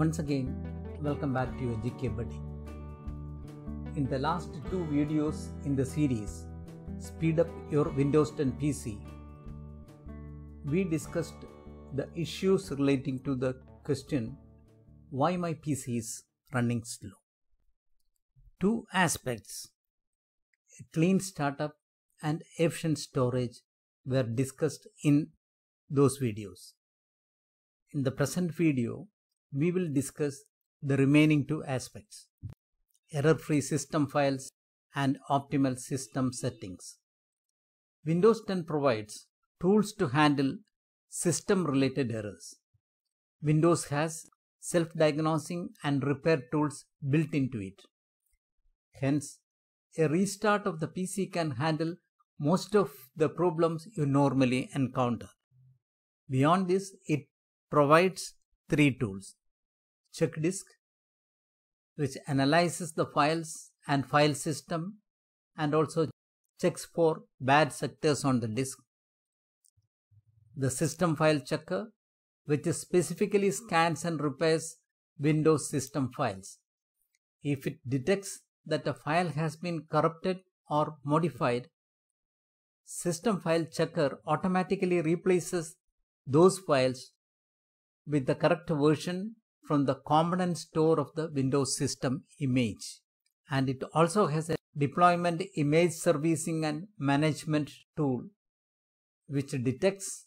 Once again, welcome back to your GK Buddy. In the last two videos in the series, Speed Up Your Windows 10 PC, we discussed the issues relating to the question why my PC is running slow. Two aspects a clean startup and efficient storage were discussed in those videos. In the present video, we will discuss the remaining two aspects error-free system files and optimal system settings. Windows 10 provides tools to handle system-related errors. Windows has self-diagnosing and repair tools built into it. Hence, a restart of the PC can handle most of the problems you normally encounter. Beyond this, it provides three tools check disk which analyzes the files and file system and also checks for bad sectors on the disk. The system file checker which specifically scans and repairs Windows system files. If it detects that a file has been corrupted or modified, system file checker automatically replaces those files with the correct version from the component store of the Windows system image. And it also has a deployment image servicing and management tool, which detects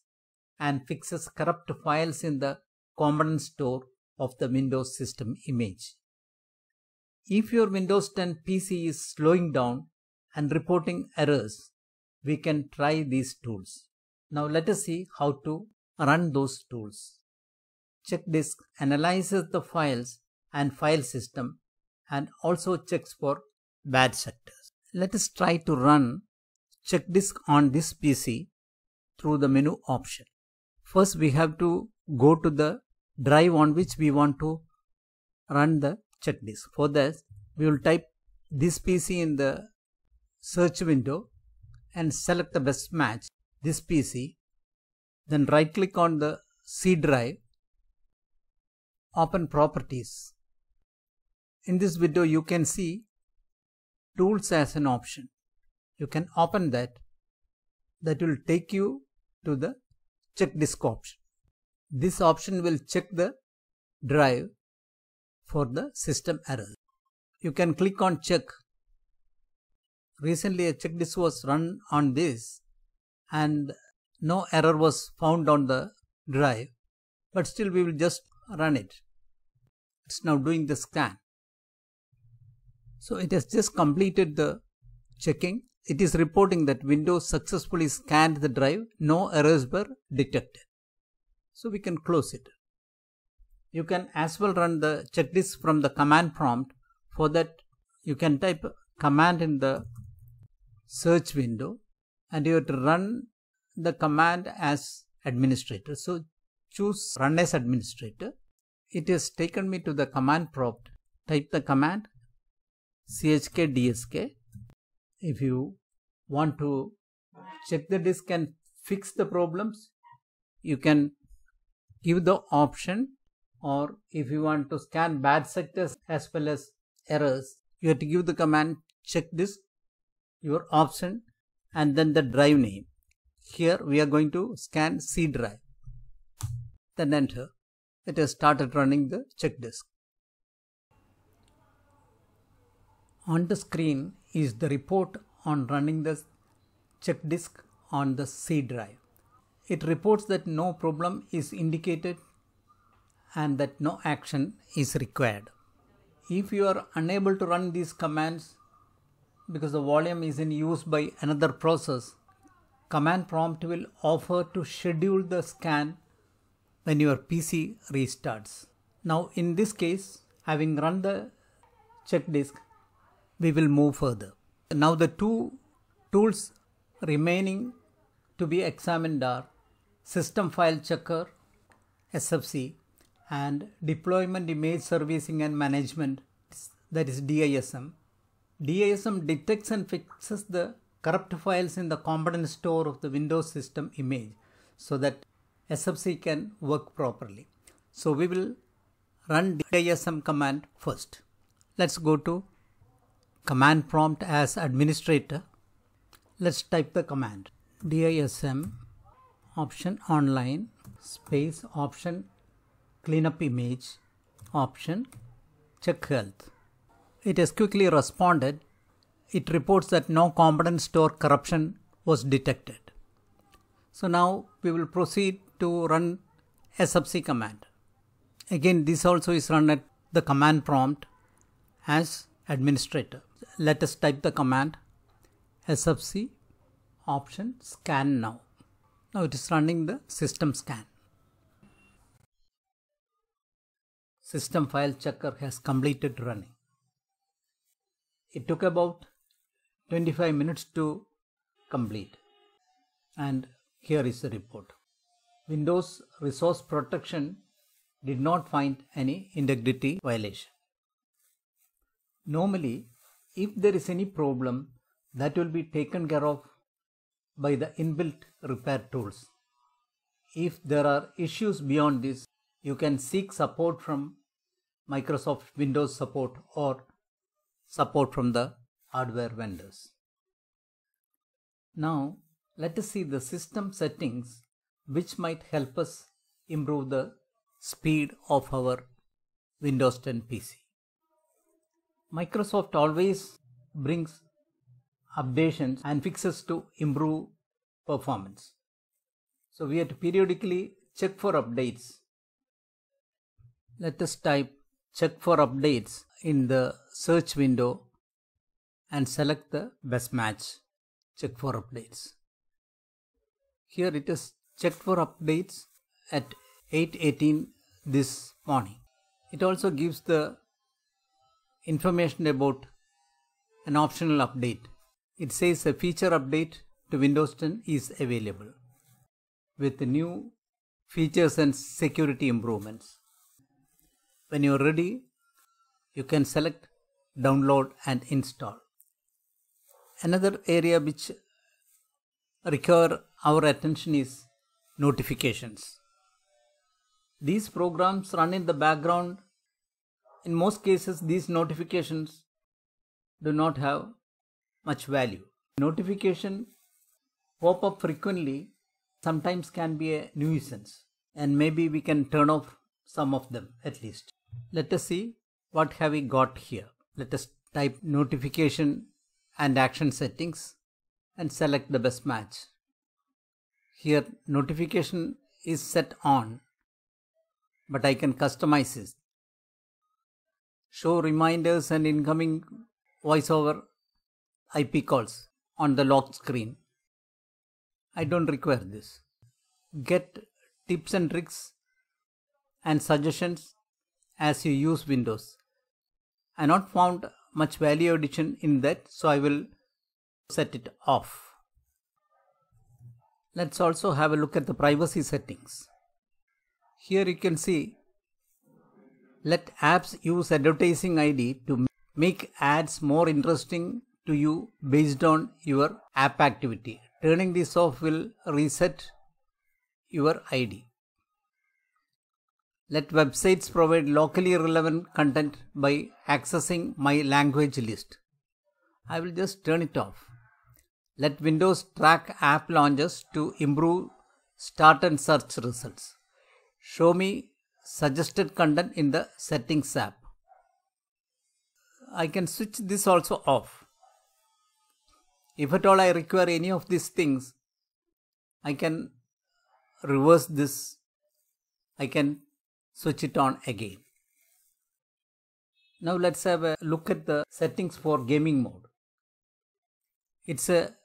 and fixes corrupt files in the component store of the Windows system image. If your Windows 10 PC is slowing down and reporting errors, we can try these tools. Now let us see how to run those tools check disk analyzes the files and file system and also checks for bad sectors. Let us try to run check disk on this PC through the menu option. First we have to go to the drive on which we want to run the check disk. For this we will type this PC in the search window and select the best match this PC then right click on the C drive open properties. In this window you can see tools as an option. You can open that. That will take you to the check disk option. This option will check the drive for the system error. You can click on check. Recently a check disk was run on this and no error was found on the drive but still we will just run it. It's now doing the scan. So it has just completed the checking. It is reporting that Windows successfully scanned the drive. No errors were detected. So we can close it. You can as well run the checklist from the command prompt. For that, you can type command in the search window and you have to run the command as administrator. So choose run as administrator. It has taken me to the command prompt. Type the command chkdsk. If you want to check the disk and fix the problems, you can give the option or if you want to scan bad sectors as well as errors, you have to give the command check disk, your option and then the drive name. Here we are going to scan C drive then enter. It has started running the check disk. On the screen is the report on running the check disk on the C drive. It reports that no problem is indicated and that no action is required. If you are unable to run these commands because the volume is in use by another process, command prompt will offer to schedule the scan when your PC restarts. Now in this case, having run the check disk, we will move further. Now the two tools remaining to be examined are system file checker, SFC, and deployment image servicing and management, that is DISM. DISM detects and fixes the corrupt files in the component store of the Windows system image so that SFC can work properly. So we will run DISM command first. Let's go to command prompt as administrator. Let's type the command DISM option online space option cleanup image option check health. It has quickly responded. It reports that no component store corruption was detected. So now we will proceed to run SFC command. Again, this also is run at the command prompt as administrator. Let us type the command SFC option scan now. Now it is running the system scan. System file checker has completed running. It took about 25 minutes to complete and here is the report. Windows Resource Protection did not find any integrity violation. Normally, if there is any problem, that will be taken care of by the inbuilt repair tools. If there are issues beyond this, you can seek support from Microsoft Windows support or support from the hardware vendors. Now, let us see the system settings which might help us improve the speed of our Windows 10 PC. Microsoft always brings updations and fixes to improve performance. So we have to periodically check for updates. Let us type check for updates in the search window and select the best match check for updates. Here it is checked for updates at 8.18 this morning. It also gives the information about an optional update. It says a feature update to Windows 10 is available with new features and security improvements. When you are ready, you can select download and install. Another area which require our attention is notifications. These programs run in the background. In most cases, these notifications do not have much value. Notification pop up frequently sometimes can be a nuisance and maybe we can turn off some of them at least. Let us see what have we got here. Let us type notification and action settings and select the best match. Here notification is set on, but I can customize it. Show reminders and incoming voiceover IP calls on the lock screen. I don't require this. Get tips and tricks and suggestions as you use Windows. I not found much value addition in that, so I will set it off. Let's also have a look at the privacy settings. Here you can see let apps use advertising ID to make ads more interesting to you based on your app activity. Turning this off will reset your ID. Let websites provide locally relevant content by accessing my language list. I will just turn it off. Let Windows track app launches to improve start and search results. Show me suggested content in the settings app. I can switch this also off. If at all I require any of these things, I can reverse this. I can switch it on again. Now let's have a look at the settings for gaming mode. It's a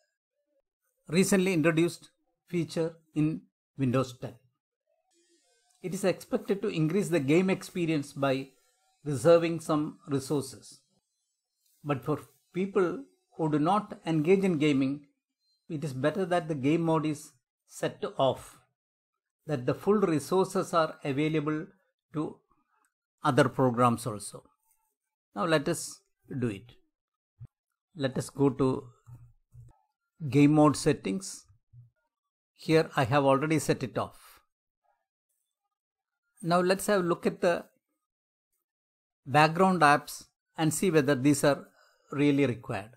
recently introduced feature in Windows 10. It is expected to increase the game experience by reserving some resources. But for people who do not engage in gaming, it is better that the game mode is set to off, that the full resources are available to other programs also. Now let us do it. Let us go to game mode settings. Here I have already set it off. Now let's have a look at the background apps and see whether these are really required.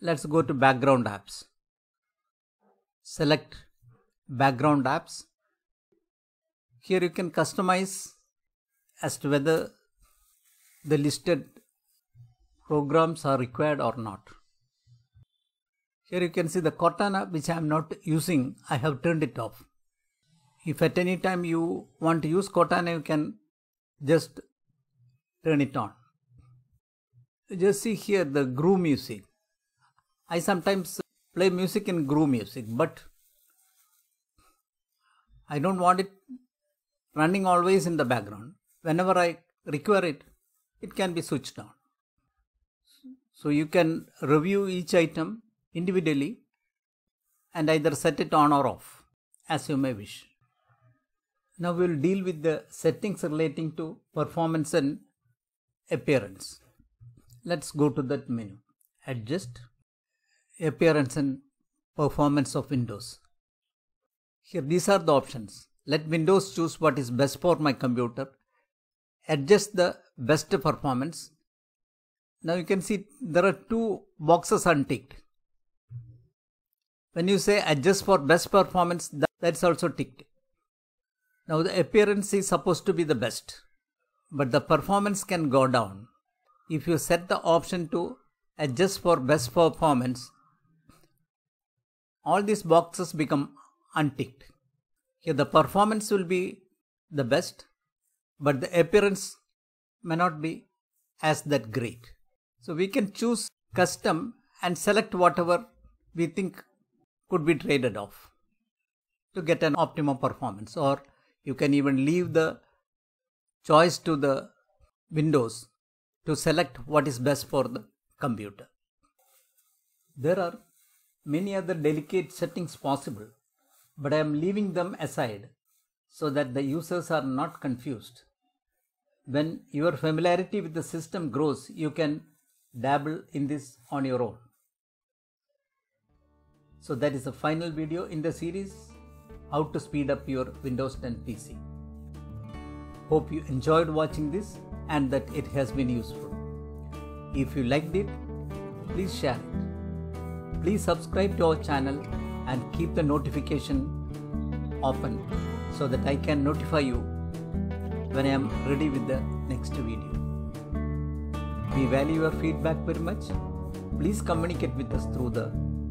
Let's go to background apps. Select background apps. Here you can customize as to whether the listed programs are required or not. Here you can see the Cortana which I am not using. I have turned it off. If at any time you want to use Cortana, you can just turn it on. Just see here the groove music. I sometimes play music in groove music, but I don't want it running always in the background. Whenever I require it, it can be switched on. So you can review each item individually and either set it on or off as you may wish. Now we will deal with the settings relating to performance and appearance. Let's go to that menu. Adjust appearance and performance of windows. Here these are the options. Let windows choose what is best for my computer. Adjust the best performance. Now you can see there are two boxes unticked. When you say adjust for best performance, that, that's also ticked. Now the appearance is supposed to be the best, but the performance can go down. If you set the option to adjust for best performance, all these boxes become unticked. Here the performance will be the best, but the appearance may not be as that great. So we can choose custom and select whatever we think could be traded off to get an optimum performance or you can even leave the choice to the windows to select what is best for the computer. There are many other delicate settings possible, but I am leaving them aside so that the users are not confused. When your familiarity with the system grows, you can dabble in this on your own. So that is the final video in the series, how to speed up your Windows 10 PC. Hope you enjoyed watching this and that it has been useful. If you liked it, please share it. Please subscribe to our channel and keep the notification open so that I can notify you when I am ready with the next video. We value your feedback very much. Please communicate with us through the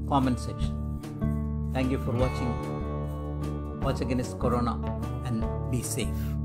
comment section. Thank you for watching. Watch against Corona and be safe.